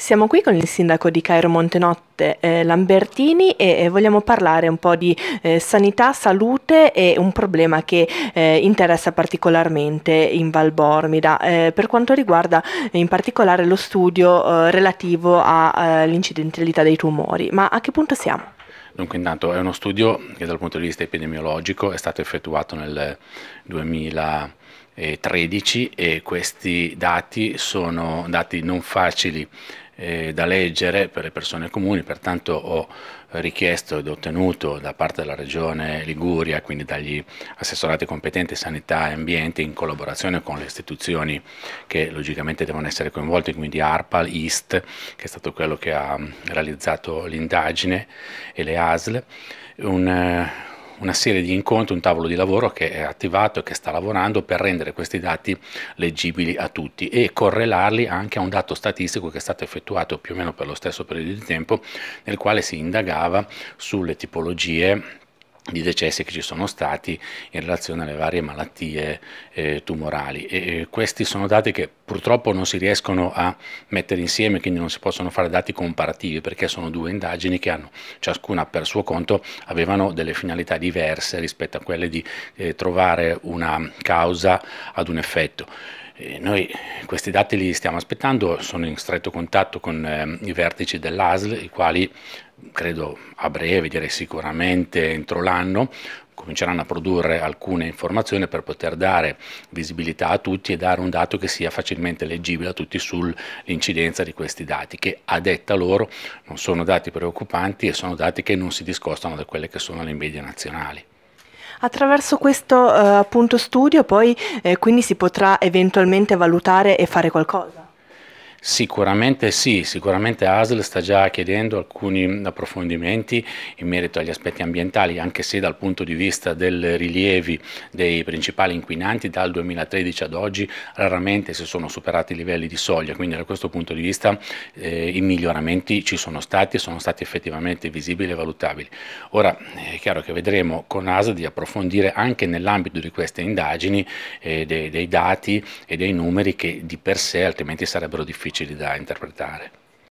Siamo qui con il sindaco di Cairo Montenotte, eh, Lambertini, e, e, vogliamo parlare un po' di eh, sanità, salute e un problema che eh, interessa particolarmente in Val Bormida, eh, per quanto riguarda in particolare lo studio eh, relativo all'incidentalità eh, dei tumori. Ma a che punto siamo? Dunque intanto è uno studio che dal punto di vista epidemiologico è stato effettuato nel 2000 13 e questi dati sono dati non facili eh, da leggere per le persone comuni, pertanto ho richiesto ed ottenuto da parte della Regione Liguria, quindi dagli assessorati competenti sanità e ambiente, in collaborazione con le istituzioni che logicamente devono essere coinvolte, quindi ARPAL, IST, che è stato quello che ha realizzato l'indagine e le ASL, un, eh, una serie di incontri, un tavolo di lavoro che è attivato e che sta lavorando per rendere questi dati leggibili a tutti e correlarli anche a un dato statistico che è stato effettuato più o meno per lo stesso periodo di tempo nel quale si indagava sulle tipologie di decessi che ci sono stati in relazione alle varie malattie eh, tumorali. E, eh, questi sono dati che purtroppo non si riescono a mettere insieme, quindi non si possono fare dati comparativi perché sono due indagini che hanno ciascuna per suo conto avevano delle finalità diverse rispetto a quelle di eh, trovare una causa ad un effetto noi questi dati li stiamo aspettando, sono in stretto contatto con eh, i vertici dell'ASL, i quali credo a breve, direi sicuramente entro l'anno, cominceranno a produrre alcune informazioni per poter dare visibilità a tutti e dare un dato che sia facilmente leggibile a tutti sull'incidenza di questi dati, che a detta loro non sono dati preoccupanti e sono dati che non si discostano da quelle che sono le medie nazionali. Attraverso questo eh, appunto studio poi eh, quindi si potrà eventualmente valutare e fare qualcosa? Sicuramente sì, sicuramente ASL sta già chiedendo alcuni approfondimenti in merito agli aspetti ambientali, anche se dal punto di vista dei rilievi dei principali inquinanti dal 2013 ad oggi raramente si sono superati i livelli di soglia, quindi da questo punto di vista eh, i miglioramenti ci sono stati e sono stati effettivamente visibili e valutabili. Ora è chiaro che vedremo con ASL di approfondire anche nell'ambito di queste indagini eh, dei, dei dati e dei numeri che di per sé altrimenti sarebbero difficili difficili da interpretare.